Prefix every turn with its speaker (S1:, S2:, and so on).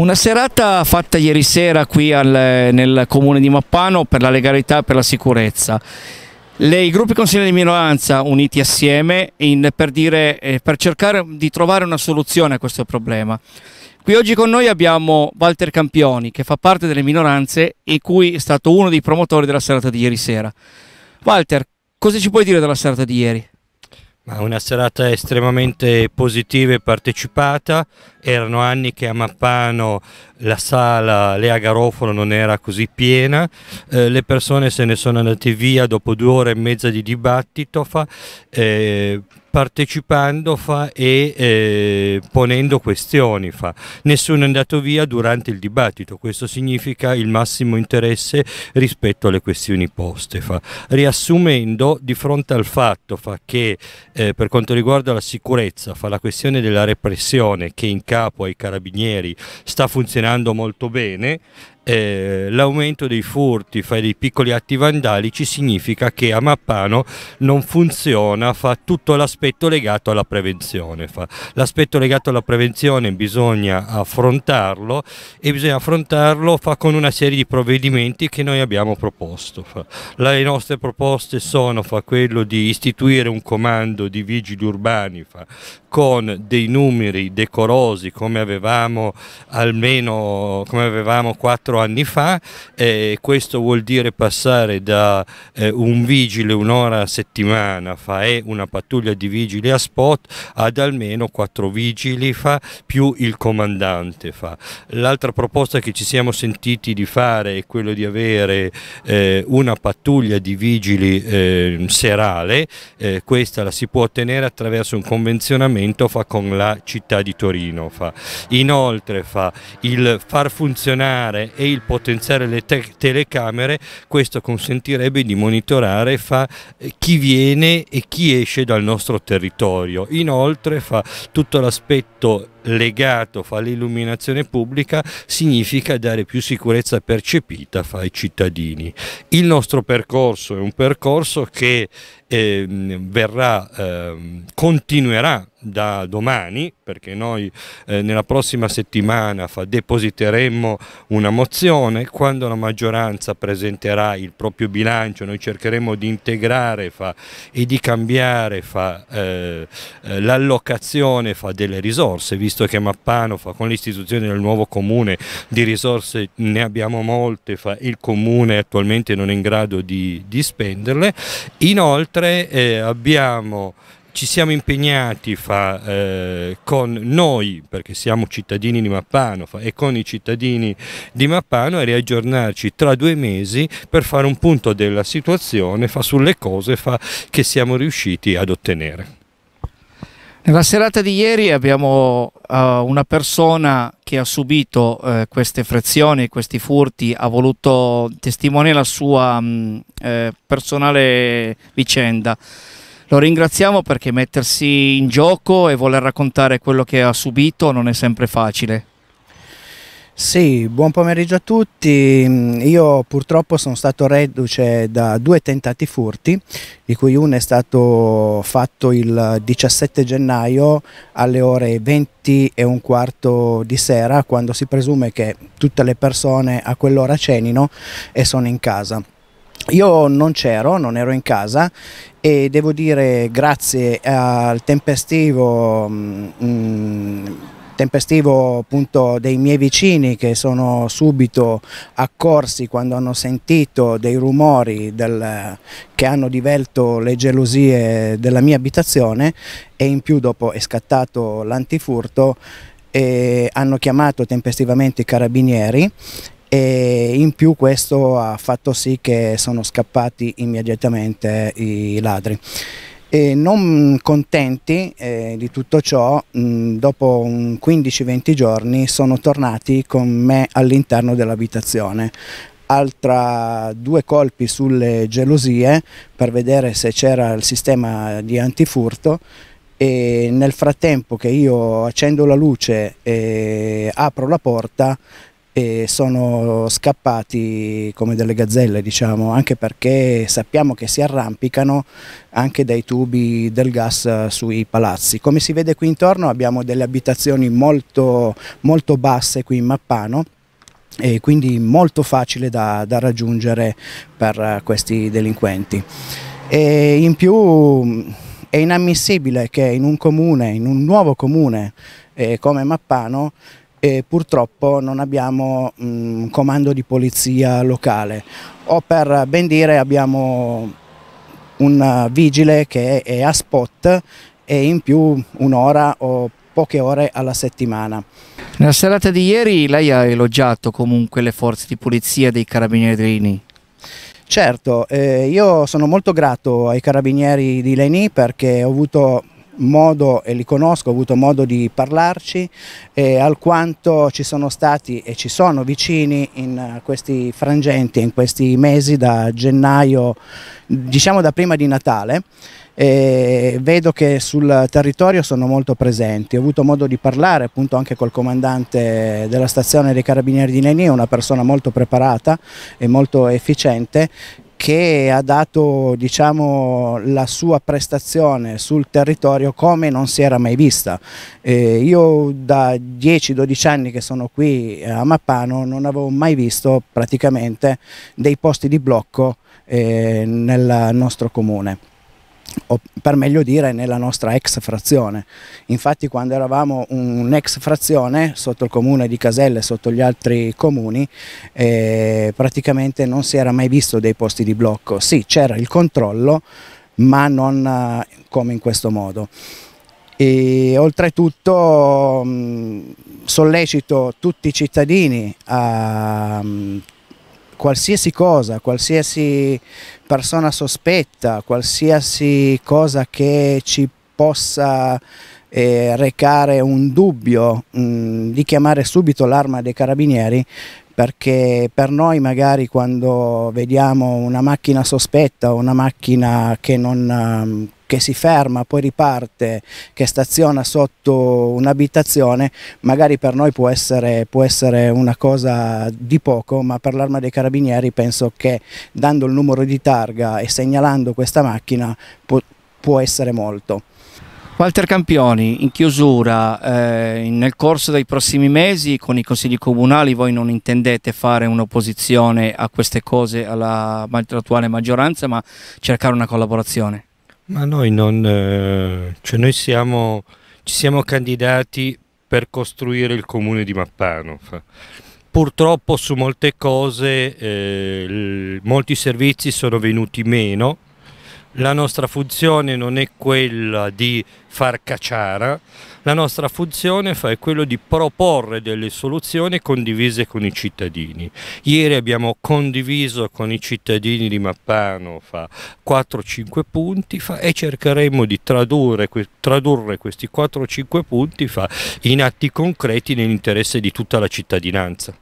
S1: Una serata fatta ieri sera qui al, nel comune di Mappano per la legalità e per la sicurezza. Le, I gruppi consiglieri di minoranza uniti assieme in, per, dire, eh, per cercare di trovare una soluzione a questo problema. Qui oggi con noi abbiamo Walter Campioni che fa parte delle minoranze e cui è
S2: stato uno dei promotori della serata di ieri sera. Walter, cosa ci puoi dire della serata di ieri? Una serata estremamente positiva e partecipata, erano anni che a Mappano la sala Lea Garofalo non era così piena, eh, le persone se ne sono andate via dopo due ore e mezza di dibattito fa, eh, partecipando fa, e eh, ponendo questioni. Fa. Nessuno è andato via durante il dibattito, questo significa il massimo interesse rispetto alle questioni poste. Fa. Riassumendo, di fronte al fatto che eh, per quanto riguarda la sicurezza, la questione della repressione che in capo ai carabinieri sta funzionando camminando molto bene eh, l'aumento dei furti fra dei piccoli atti vandalici significa che a Mappano non funziona, fa tutto l'aspetto legato alla prevenzione. L'aspetto legato alla prevenzione bisogna affrontarlo e bisogna affrontarlo fa con una serie di provvedimenti che noi abbiamo proposto. Fa. Le nostre proposte sono fa, quello di istituire un comando di vigili urbani fa, con dei numeri decorosi come avevamo almeno come avevamo 4 quattro anni fa e questo vuol dire passare da eh, un vigile un'ora a settimana fa e una pattuglia di vigili a spot ad almeno quattro vigili fa più il comandante fa. L'altra proposta che ci siamo sentiti di fare è quella di avere eh, una pattuglia di vigili ehm, eh, serale, questa la si può ottenere attraverso un convenzionamento fa con la città di Torino. Fa. Inoltre fa il far funzionare e il potenziare le te telecamere, questo consentirebbe di monitorare fa, eh, chi viene e chi esce dal nostro territorio. Inoltre fa tutto l'aspetto legato all'illuminazione pubblica significa dare più sicurezza percepita ai cittadini. Il nostro percorso è un percorso che eh, verrà, eh, continuerà da domani perché noi eh, nella prossima settimana fa, depositeremo una mozione quando la maggioranza presenterà il proprio bilancio noi cercheremo di integrare fa, e di cambiare eh, eh, l'allocazione delle risorse visto che Mappano fa con l'istituzione del nuovo comune di risorse ne abbiamo molte, fa, il comune attualmente non è in grado di, di spenderle. Inoltre eh, abbiamo ci siamo impegnati fa, eh, con noi, perché siamo cittadini di Mappano, fa, e con i cittadini di Mappano a riaggiornarci tra due mesi per fare un punto della situazione fa, sulle cose che siamo riusciti ad ottenere.
S1: Nella serata di ieri abbiamo uh, una persona che ha subito uh, queste frezioni, questi furti, ha voluto testimoniare la sua um, eh, personale vicenda. Lo ringraziamo perché mettersi in gioco e voler raccontare quello che ha subito non è sempre facile.
S3: Sì, buon pomeriggio a tutti. Mm, io purtroppo sono stato reduce da due tentati furti, di cui uno è stato fatto il 17 gennaio alle ore 20 e un quarto di sera, quando si presume che tutte le persone a quell'ora cenino e sono in casa. Io non c'ero, non ero in casa e devo dire grazie al tempestivo mh, mm, mm, tempestivo appunto dei miei vicini che sono subito accorsi quando hanno sentito dei rumori del, che hanno divelto le gelosie della mia abitazione e in più dopo è scattato l'antifurto e hanno chiamato tempestivamente i carabinieri e in più questo ha fatto sì che sono scappati immediatamente i ladri. E non contenti eh, di tutto ciò, mh, dopo 15-20 giorni sono tornati con me all'interno dell'abitazione. Altra due colpi sulle gelosie per vedere se c'era il sistema di antifurto e nel frattempo che io accendo la luce e apro la porta e sono scappati come delle gazzelle diciamo anche perché sappiamo che si arrampicano anche dai tubi del gas sui palazzi come si vede qui intorno abbiamo delle abitazioni molto, molto basse qui in Mappano e quindi molto facile da, da raggiungere per eh, questi delinquenti e in più è inammissibile che in un comune, in un nuovo comune eh, come Mappano e purtroppo non abbiamo mh, mm, comando di polizia locale o per ben dire abbiamo un vigile che è a spot e in più un'ora o poche ore alla settimana.
S1: Nella serata di ieri lei ha elogiato comunque le forze di polizia dei carabinieri
S3: Certo, eh, io sono molto grato ai carabinieri di Leni perché ho avuto modo, e li conosco, ho avuto modo di parlarci, e alquanto ci sono stati e ci sono vicini in eh, questi frangenti, in questi mesi da gennaio, diciamo da prima di Natale. Eh, vedo che sul territorio sono molto presenti, ho avuto modo di parlare appunto anche col comandante della stazione dei carabinieri di Neni, una persona molto preparata e molto efficiente che ha dato diciamo, la sua prestazione sul territorio come non si era mai vista. Eh, io da 10-12 anni che sono qui a Mappano non avevo mai visto praticamente dei posti di blocco eh, nel nostro comune o per meglio dire nella nostra ex frazione. Infatti quando eravamo un'ex frazione sotto il comune di Caselle, sotto gli altri comuni, eh, praticamente non si era mai visto dei posti di blocco. Sì, c'era il controllo, ma non eh, come in questo modo. E oltretutto mh, sollecito tutti i cittadini a mh, qualsiasi cosa, qualsiasi persona sospetta, qualsiasi cosa che ci possa eh, recare un dubbio, mh, mm, di chiamare subito l'arma dei carabinieri perché per noi magari quando vediamo una macchina sospetta o una macchina che non mm, che si ferma, poi riparte, che staziona sotto un'abitazione, magari per noi può essere, può essere una cosa di poco, ma per l'Arma dei Carabinieri penso che dando il numero di targa e segnalando questa macchina può, può essere molto.
S1: Walter Campioni, in chiusura, eh, nel corso dei prossimi mesi con i consigli comunali voi non intendete fare un'opposizione a queste cose
S2: all'attuale maggioranza ma cercare una collaborazione? Ma noi non, eh, cioè noi siamo, ci siamo candidati per costruire il comune di Mappano. Purtroppo su molte cose, eh, molti servizi sono venuti meno la nostra funzione non è quella di far cacciara, la nostra funzione è quella di proporre delle soluzioni condivise con i cittadini. Ieri abbiamo condiviso con i cittadini di Mappano 4-5 punti fa, e cercheremo di tradurre, tradurre questi 4-5 punti fa, in atti concreti nell'interesse di tutta la cittadinanza.